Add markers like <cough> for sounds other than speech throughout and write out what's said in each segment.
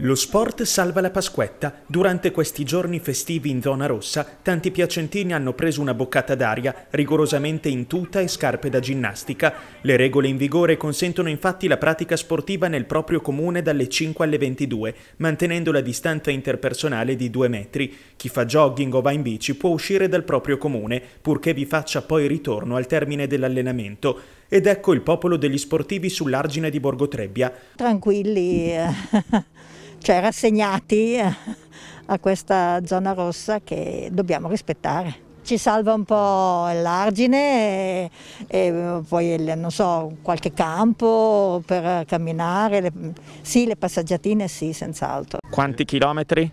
Lo sport salva la Pasquetta. Durante questi giorni festivi in zona rossa, tanti piacentini hanno preso una boccata d'aria, rigorosamente in tuta e scarpe da ginnastica. Le regole in vigore consentono infatti la pratica sportiva nel proprio comune dalle 5 alle 22, mantenendo la distanza interpersonale di 2 metri. Chi fa jogging o va in bici può uscire dal proprio comune, purché vi faccia poi ritorno al termine dell'allenamento. Ed ecco il popolo degli sportivi sull'argine di Borgo Trebbia. Tranquilli, eh, <laughs> cioè rassegnati eh, a questa zona rossa che dobbiamo rispettare ci salva un po' l'argine e, e, poi non so, qualche campo per camminare, le, sì le passaggiatine sì senz'altro. Quanti chilometri?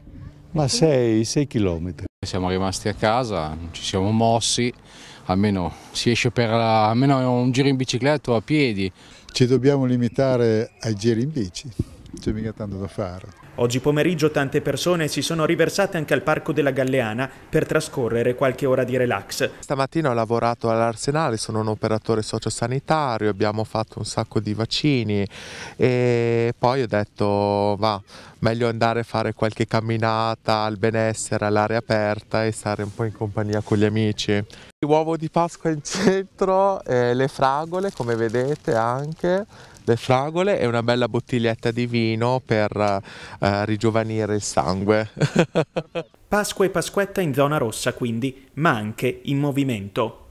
Ma 6 chilometri. Siamo rimasti a casa, non ci siamo mossi, almeno si esce per almeno un giro in bicicletta o a piedi. Ci dobbiamo limitare ai giri in bici, c'è mica tanto da fare. Oggi pomeriggio tante persone si sono riversate anche al Parco della Galleana per trascorrere qualche ora di relax. Stamattina ho lavorato all'Arsenale, sono un operatore sociosanitario, abbiamo fatto un sacco di vaccini e poi ho detto va, meglio andare a fare qualche camminata al benessere, all'aria aperta e stare un po' in compagnia con gli amici. L'uovo di Pasqua in centro, eh, le fragole come vedete anche, le fragole e una bella bottiglietta di vino per eh, a rigiovanire il sangue. <laughs> Pasqua e Pasquetta in zona rossa quindi, ma anche in movimento.